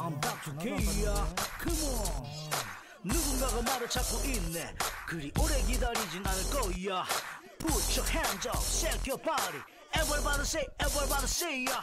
I'm back to K야 Come on 누군가가 말을 찾고 있네 그리 오래 기다리진 않을 거야 Put your hands up, shake your body Everybody say, everybody say ya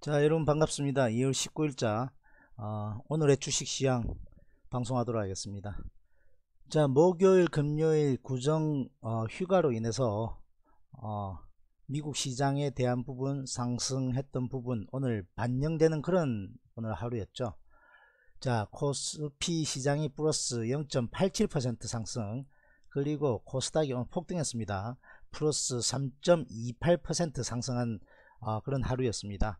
자 여러분 반갑습니다 2월 19일자 어, 오늘의 주식시장 방송하도록 하겠습니다 자 목요일 금요일 구정 어, 휴가로 인해서 어, 미국 시장에 대한 부분 상승했던 부분 오늘 반영되는 그런 오늘 하루였죠. 자 코스피 시장이 플러스 0.87% 상승 그리고 코스닥이 오늘 폭등했습니다. 플러스 3.28% 상승한 어, 그런 하루였습니다.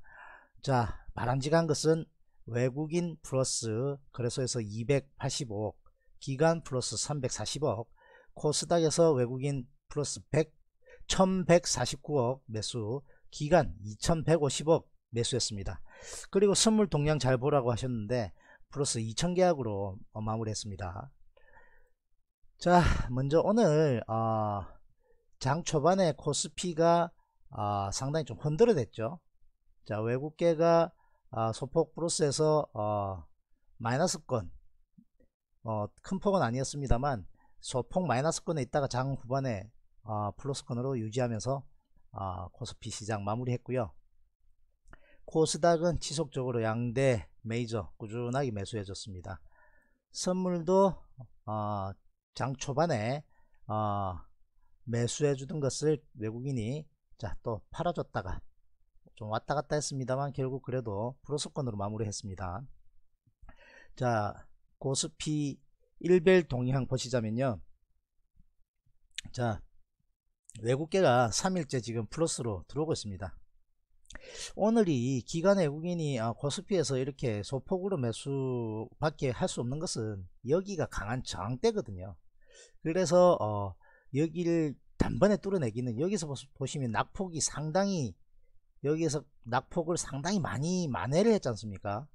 자 바람직한 것은 외국인 플러스 거래소에서 285억 기간 플러스 340억 코스닥에서 외국인 플러스 100 1149억 매수 기간 2150억 매수했습니다. 그리고 선물 동량잘 보라고 하셨는데 플러스 2000계약으로 어, 마무리했습니다. 자 먼저 오늘 어, 장 초반에 코스피가 어, 상당히 좀 흔들어댔죠. 자 외국계가 어, 소폭 플러스에서 어, 마이너스권 어, 큰 폭은 아니었습니다만 소폭 마이너스권에 있다가 장 후반에 아, 플러스권으로 유지하면서 아, 코스피 시장 마무리했고요. 코스닥은 지속적으로 양대 메이저 꾸준하게 매수해줬습니다. 선물도 아, 장 초반에 아, 매수해주던 것을 외국인이 자또 팔아줬다가 좀 왔다갔다 했습니다만 결국 그래도 플러스권으로 마무리했습니다. 자코스피 일벨 동향 보시자면요. 자 외국계가 3일째 지금 플러스로 들어오고 있습니다. 오늘이 기간 외국인이 코스피에서 아, 이렇게 소폭으로 매수밖에 할 수 없는 것은 여기가 강한 저항대거든요. 그래서 어, 여기를 단번에 뚫어내기는 여기서 보시면 낙폭이 상당히 여기에서 낙폭을 상당히 많이 만회를 했지 않습니까?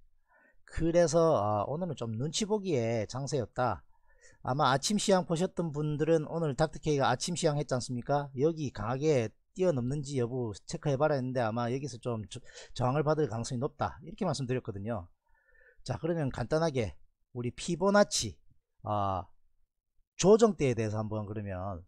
그래서 어, 오늘은 좀 눈치 보기에 장세였다. 아마 아침 시향 보셨던 분들은 오늘 닥터케이가 아침 시향 했지 않습니까? 여기 강하게 뛰어넘는지 여부 체크해 봐라 했는데 아마 여기서 좀 저항을 받을 가능성이 높다 이렇게 말씀드렸거든요 자 그러면 간단하게 우리 피보나치 아, 조정대에 대해서 한번 그러면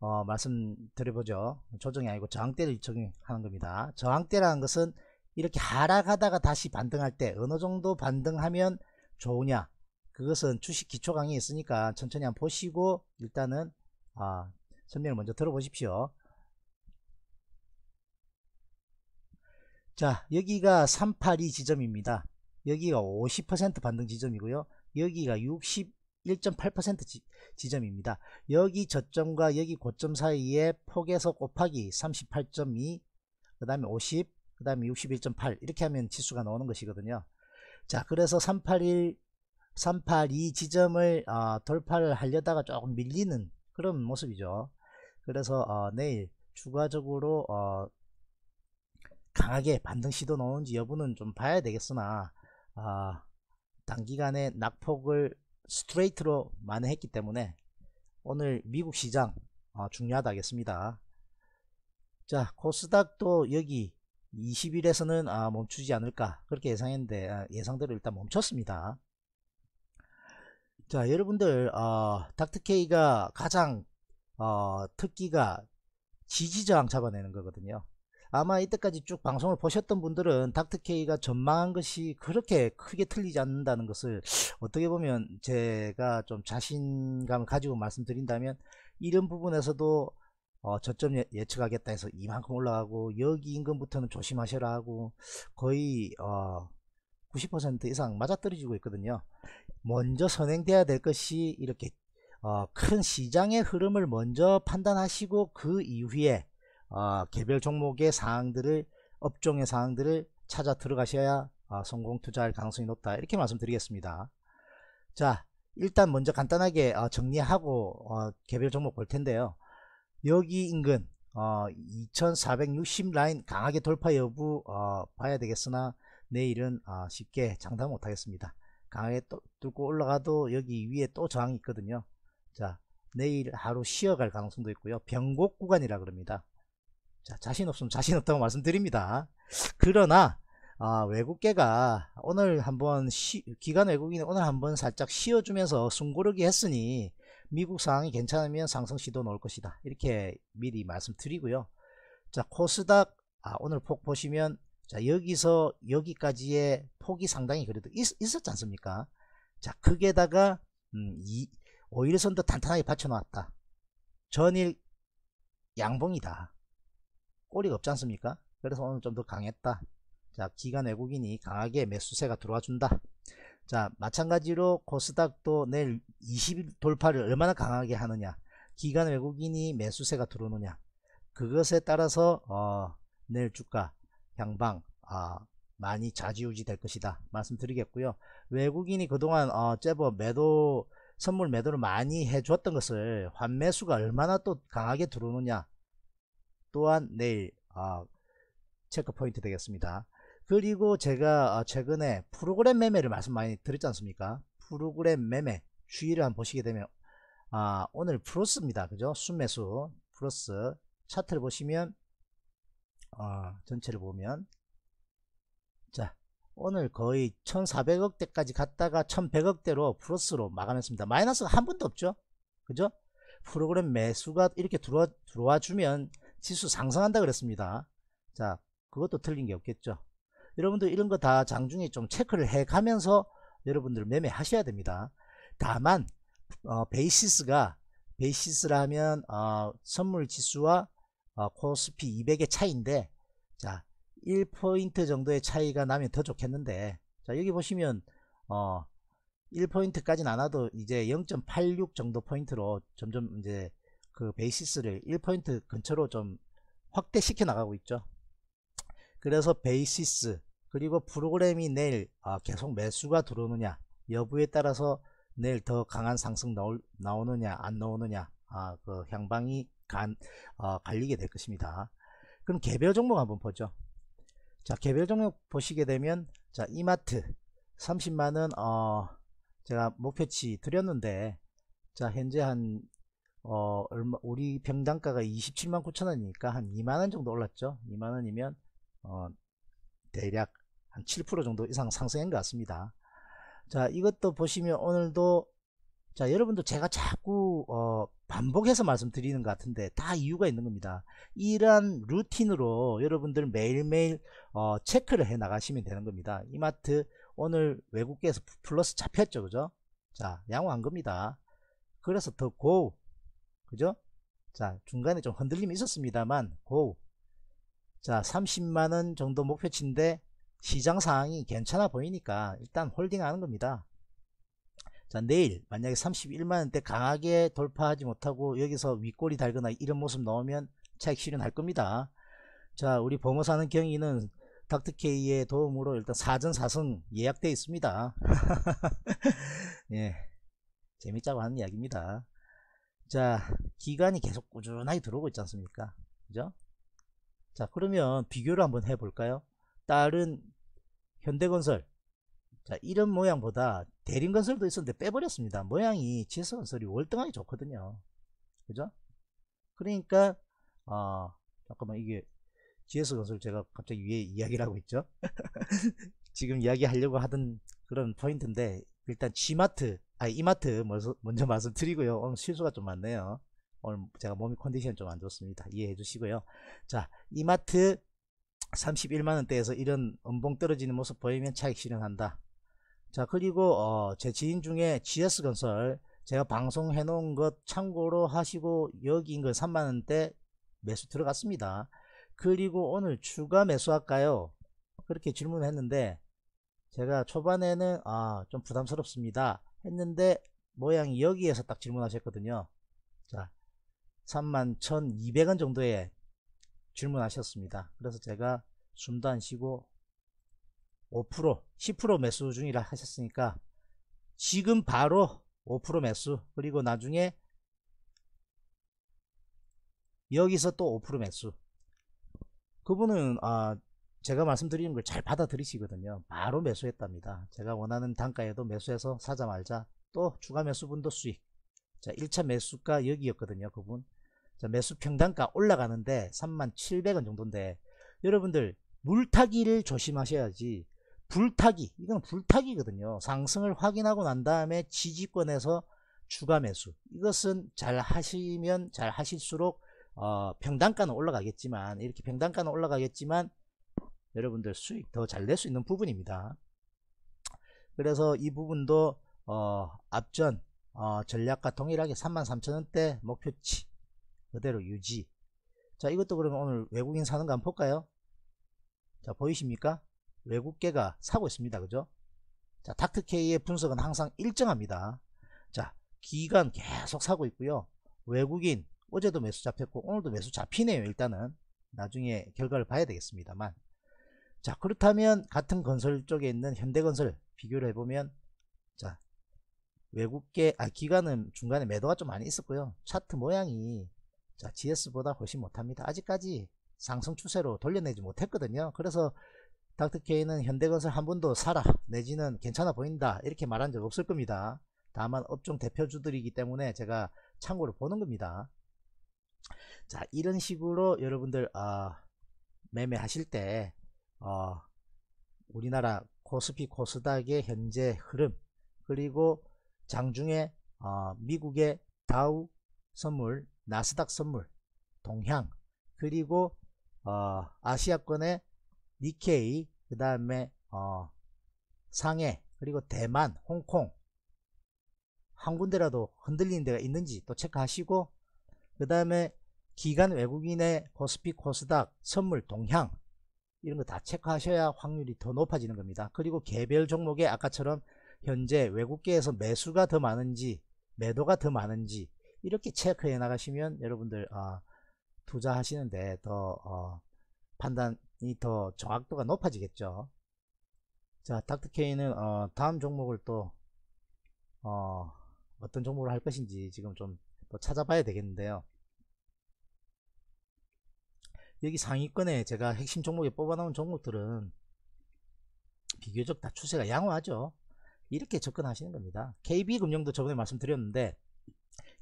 어, 말씀드려보죠 조정이 아니고 저항대를 적용하는 겁니다 저항대라는 것은 이렇게 하락하다가 다시 반등할 때 어느 정도 반등하면 좋으냐 그것은 주식 기초 강의 있으니까 천천히 한번 보시고 일단은 아, 설명을 먼저 들어보십시오. 자 여기가 382 지점입니다. 여기가 50% 반등 지점이고요. 여기가 61.8% 지점입니다. 여기 저점과 여기 고점 사이에 폭에서 곱하기 38.2 그 다음에 50, 그 다음에 61.8 이렇게 하면 지수가 나오는 것이거든요. 자 그래서 381 382 지점을 어, 돌파를 하려다가 조금 밀리는 그런 모습이죠. 그래서 어, 내일 추가적으로 어, 강하게 반등 시도 넣은지 여부는 좀 봐야 되겠으나 아, 단기간에 낙폭을 스트레이트로 만회했기 때문에 오늘 미국 시장 어, 중요하다겠습니다. 자 코스닥도 여기 20일에서는 아, 멈추지 않을까 그렇게 예상했는데 아, 예상대로 일단 멈췄습니다. 자 여러분들 어, 닥터케이가 가장 어, 특기가 지지저항 잡아내는 거거든요 아마 이때까지 쭉 방송을 보셨던 분들은 닥터케이가 전망한 것이 그렇게 크게 틀리지 않는다는 것을 어떻게 보면 제가 좀 자신감을 가지고 말씀드린다면 이런 부분에서도 어, 저점 예, 예측하겠다 해서 이만큼 올라가고 여기 인근부터는 조심하셔라 하고 거의 어, 90% 이상 맞아떨어지고 있거든요 먼저 선행돼야 될 것이 이렇게 어, 큰 시장의 흐름을 먼저 판단하시고 그 이후에 어, 개별 종목의 사항들을 업종의 사항들을 찾아 들어가셔야 어, 성공 투자할 가능성이 높다 이렇게 말씀드리겠습니다. 자 일단 먼저 간단하게 어, 정리하고 어, 개별 종목 볼 텐데요. 여기 인근 2460 어, 라인 강하게 돌파 여부 봐야 되겠으나 내일은 쉽게 장담 못하겠습니다. 강하게 또, 뚫고 올라가도 여기 위에 또 저항이 있거든요 자 내일 하루 쉬어갈 가능성도 있고요 변곡 구간이라 그럽니다 자 자신 없으면 자신 없다고 말씀드립니다 그러나 아, 외국계가 오늘 한번 쉬, 기간 외국인이 오늘 한번 살짝 쉬어주면서 숨고르기 했으니 미국 상황이 괜찮으면 상승 시도 나올 것이다 이렇게 미리 말씀드리고요 자 코스닥 아, 오늘 폭 보시면 자 여기서 여기까지의 폭이 상당히 그래도 있, 었지 않습니까 자그게다가 음, 이, 오일선도 단단하게 받쳐 놓았다 전일 양봉이다 꼬리가 없지 않습니까 그래서 오늘 좀 더 강했다 자기간 외국인이 강하게 매수세가 들어와 준다 자 마찬가지로 코스닥도 내일 20일 돌파를 얼마나 강하게 하느냐 기간 외국인이 매수세가 들어오느냐 그것에 따라서 어, 내일 주가 향방 아, 많이 좌지우지 될 것이다 말씀드리겠고요 외국인이 그동안 어, 제법 매도 선물 매도를 많이 해줬던 것을 환매수가 얼마나 또 강하게 들어오느냐 또한 내일 어, 체크 포인트 되겠습니다 그리고 제가 어, 최근에 프로그램 매매를 말씀 많이 드렸지 않습니까 프로그램 매매 주의를 한번 보시게 되면 아, 오늘 플러스입니다 그죠 순매수 플러스 차트를 보시면 어, 전체를 보면 자 오늘 거의 1400억대까지 갔다가 1100억대로 플러스로 마감했습니다 마이너스가 한 번도 없죠 그죠 프로그램 매수가 이렇게 들어와, 들어와 주면 지수 상승한다 그랬습니다 자 그것도 틀린 게 없겠죠 여러분들 이런 거 다 장중에 좀 체크를 해 가면서 여러분들 매매하셔야 됩니다 다만 어, 베이시스가 베이시스라면 어, 선물 지수와 어, 코스피 200의 차이인데 자 1포인트 정도의 차이가 나면 더 좋겠는데 자 여기 보시면 어 1포인트까지는 안 와도 이제 0.86 정도 포인트로 점점 이제 그 베이시스를 1포인트 근처로 좀 확대시켜 나가고 있죠 그래서 베이시스 그리고 프로그램이 내일 아, 계속 매수가 들어오느냐 여부에 따라서 내일 더 강한 상승 나올, 나오느냐 안 나오느냐 아, 그 향방이 간, 어, 갈리게 될 것입니다. 그럼 개별 종목 한번 보죠. 자, 개별 종목 보시게 되면, 자, 이마트 30만원, 어, 제가 목표치 드렸는데, 자, 현재 한, 어, 얼마, 우리 평당가가 27만 9천원이니까 한 2만원 정도 올랐죠. 2만원이면, 어, 대략 한 7% 정도 이상 상승한 것 같습니다. 자, 이것도 보시면 오늘도 자 여러분들 제가 자꾸 어, 반복해서 말씀드리는 것 같은데 다 이유가 있는 겁니다 이러한 루틴으로 여러분들 매일매일 어, 체크를 해 나가시면 되는 겁니다 이마트 오늘 외국계에서 플러스 잡혔죠 그죠 자 양호한 겁니다 그래서 더고 그죠 자 중간에 좀 흔들림이 있었습니다만 고자 30만원 정도 목표치인데 시장 상황이 괜찮아 보이니까 일단 홀딩하는 겁니다 자 내일 만약에 31만원대 강하게 돌파하지 못하고 여기서 윗골이 달거나 이런 모습 나오면 차익 실현할 겁니다 자 우리 보어사는 경위는 닥터케이의 도움으로 일단 4전 4승 예약되어 있습니다 예 재밌자고 하는 이야기입니다 자 기간이 계속 꾸준하게 들어오고 있지 않습니까 그죠 자 그러면 비교를 한번 해볼까요 딸은 현대건설 자 이런 모양보다 대림건설도 있었는데 빼버렸습니다 모양이 지수건설이 월등하게 좋거든요 그죠 그러니까 어 잠깐만 이게 지 s 건설 제가 갑자기 위에 이야기를 하고 있죠 지금 이야기하려고 하던 그런 포인트인데 일단 G마트 아 이마트 먼저 말씀드리고요 오늘 실수가 좀 많네요 오늘 제가 몸이 컨디션 좀 안 좋습니다 이해해 주시고요 자 이마트 31만원대에서 이런 음봉 떨어지는 모습 보이면 차익 실현한다 자 그리고 어, 제 지인 중에 GS건설 제가 방송해 놓은 것 참고로 하시고 여기인 걸 3만원대 매수 들어갔습니다 그리고 오늘 추가 매수할까요 그렇게 질문했는데 을 제가 초반에는 아 좀 부담스럽습니다 했는데 모양이 여기에서 딱 질문하셨거든요 자 31,200원 정도에 질문하셨습니다 그래서 제가 숨도 안 쉬고 5% 10% 매수 중이라 하셨으니까 지금 바로 5% 매수 그리고 나중에 여기서 또 5% 매수 그분은 아 제가 말씀드리는 걸 잘 받아들이시거든요 바로 매수했답니다 제가 원하는 단가에도 매수해서 사자 말자 또 추가 매수분도 수익 자 1차 매수가 여기였거든요 그분 자 매수 평단가 올라가는데 3700원 정도인데 여러분들 물타기를 조심하셔야지 불타기 이건 불타기거든요 상승을 확인하고 난 다음에 지지권에서 추가 매수 이것은 잘 하시면 잘 하실수록 어, 평단가는 올라가겠지만 이렇게 평단가는 올라가겠지만 여러분들 수익 더 잘 낼 수 있는 부분입니다 그래서 이 부분도 어, 앞전 어, 전략과 동일하게 33,000원대 목표치 그대로 유지 자 이것도 그러면 오늘 외국인 사는 거 한번 볼까요 자 보이십니까 외국계가 사고 있습니다. 그죠? 자, 닥터케이의 분석은 항상 일정합니다. 자, 기간 계속 사고 있고요. 외국인 어제도 매수 잡혔고 오늘도 매수 잡히네요. 일단은 나중에 결과를 봐야 되겠습니다만 자 그렇다면 같은 건설 쪽에 있는 현대건설 비교를 해보면 자 외국계 아 기간은 중간에 매도가 좀 많이 있었고요 차트 모양이 자 GS보다 훨씬 못합니다 아직까지 상승 추세로 돌려내지 못했거든요 그래서 닥터케이는 현대건설 한 번도 사라 내지는 괜찮아 보인다 이렇게 말한 적 없을 겁니다. 다만 업종 대표주들이기 때문에 제가 참고로 보는 겁니다. 자 이런 식으로 여러분들 어, 매매하실 때 어, 우리나라 코스피 코스닥의 현재 흐름 그리고 장중에 어, 미국의 다우 선물 나스닥 선물 동향 그리고 어, 아시아권의 니케이, 그 다음에 어, 상해, 그리고 대만, 홍콩 한 군데라도 흔들리는 데가 있는지 또 체크하시고 그 다음에 기간 외국인의 코스피, 코스닥, 선물, 동향 이런 거 다 체크하셔야 확률이 더 높아지는 겁니다. 그리고 개별 종목에 아까처럼 현재 외국계에서 매수가 더 많은지 매도가 더 많은지 이렇게 체크해 나가시면 여러분들 어, 아, 투자하시는데 더 어, 판단 이더 정확도가 높아지겠죠 자 닥터케이는 어, 다음 종목을 또 어, 떤 종목을 할 것인지 지금 좀또 찾아봐야 되겠는데요 여기 상위권에 제가 핵심 종목에 뽑아놓은 종목들은 비교적 다 추세가 양호하죠 이렇게 접근하시는 겁니다 KB금융도 저번에 말씀드렸는데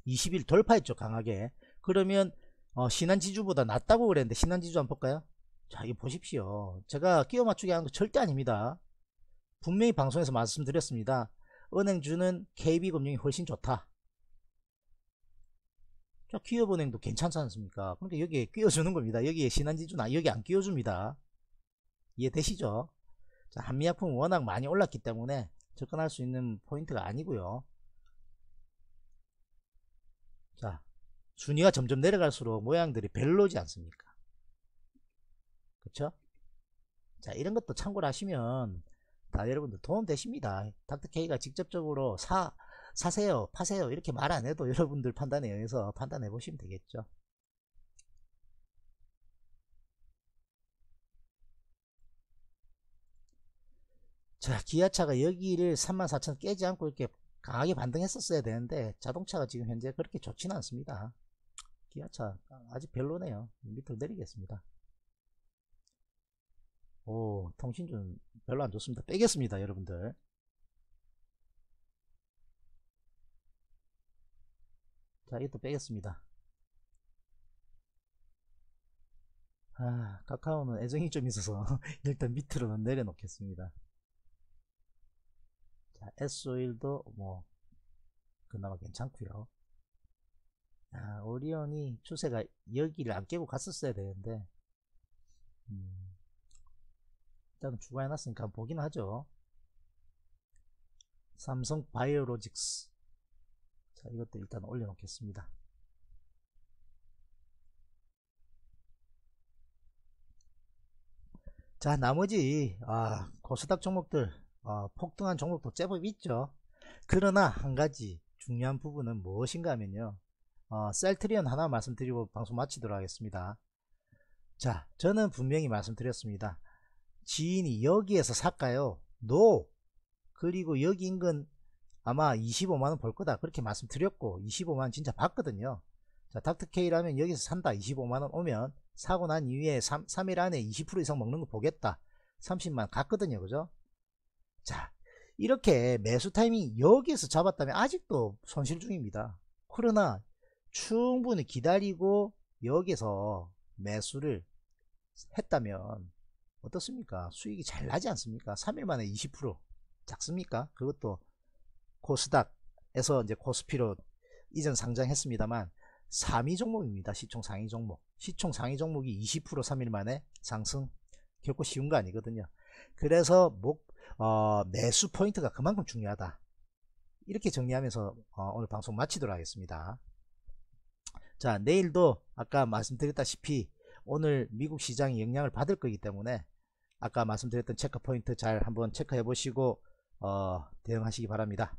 20일 돌파했죠 강하게 그러면 어, 신한지주보다 낮다고 그랬는데 신한지주 한번 볼까요 자 이거 보십시오 제가 끼워 맞추기 하는 거 절대 아닙니다 분명히 방송에서 말씀드렸습니다 은행주는 KB금융이 훨씬 좋다 자 기업은행도 괜찮지 않습니까 그러니까 여기에 끼워주는 겁니다 여기에 신한지주나 여기 안 끼워줍니다 이해되시죠 자 한미약품 워낙 많이 올랐기 때문에 접근할 수 있는 포인트가 아니고요 자 순위가 점점 내려갈수록 모양들이 별로지 않습니까 그렇자 이런 것도 참고를 하시면 다 여러분들 도움 되십니다. 닥터K가 직접적으로 사 사세요 파세요 이렇게 말 안 해도 여러분들 판단에 의해서 판단해 보시면 되겠죠. 자 기아차가 여기를 34,000 깨지 않고 이렇게 강하게 반등했었어야 되는데 자동차가 지금 현재 그렇게 좋지는 않습니다 기아차 아직 별로네요 밑으로 내리겠습니다 오 통신 좀 별로 안 좋습니다 빼겠습니다 여러분들 자 이것도 빼겠습니다 아 카카오는 애정이 좀 있어서 일단 밑으로 는 내려놓겠습니다 자 S1도 o 뭐 그나마 괜찮고요 아, 오리온이 추세가 여기를 안 깨고 갔었어야 되는데 일단 추가해놨으니까 보긴 하죠. 삼성 바이오로직스. 자, 이것도 일단 올려놓겠습니다. 자, 나머지, 아, 고스닥 종목들, 아, 폭등한 종목도 제법 있죠. 그러나 한 가지 중요한 부분은 무엇인가 하면요. 어, 셀트리온 하나 말씀드리고 방송 마치도록 하겠습니다. 자, 저는 분명히 말씀드렸습니다. 지인이 여기에서 살까요? NO! 그리고 여기 인근 아마 25만원 벌 거다 그렇게 말씀드렸고 25만원 진짜 받거든요 자 닥터케이라면 여기서 산다 25만원 오면 사고 난 이후에 3, 3일 안에 20% 이상 먹는 거 보겠다 30만 원 갔거든요 그죠 자 이렇게 매수 타이밍 여기에서 잡았다면 아직도 손실 중입니다 그러나 충분히 기다리고 여기서 매수를 했다면 어떻습니까? 수익이 잘 나지 않습니까? 3일 만에 20% 작습니까? 그것도 코스닥에서 이제 코스피로 이전 상장했습니다만 3위 종목입니다. 시총 상위 종목. 시총 상위 종목이 20% 3일 만에 상승. 결코 쉬운 거 아니거든요. 그래서 목, 어, 매수 포인트가 그만큼 중요하다. 이렇게 정리하면서 어, 오늘 방송 마치도록 하겠습니다. 자, 내일도 아까 말씀드렸다시피 오늘 미국 시장이 영향을 받을 거기 때문에 아까 말씀드렸던 체크 포인트 잘 한번 체크해 보시고 어, 대응하시기 바랍니다.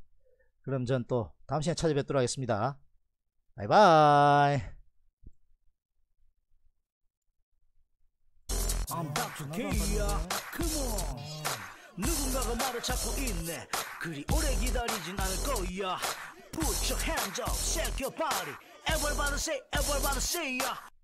그럼 전 또 다음 시간에 찾아뵙도록 하겠습니다. 바이바이 누군가가 말을 찾고 있네 그리 오래 기다리진 않을 거야 Put your hands up, shake your body Everybody say, everybody say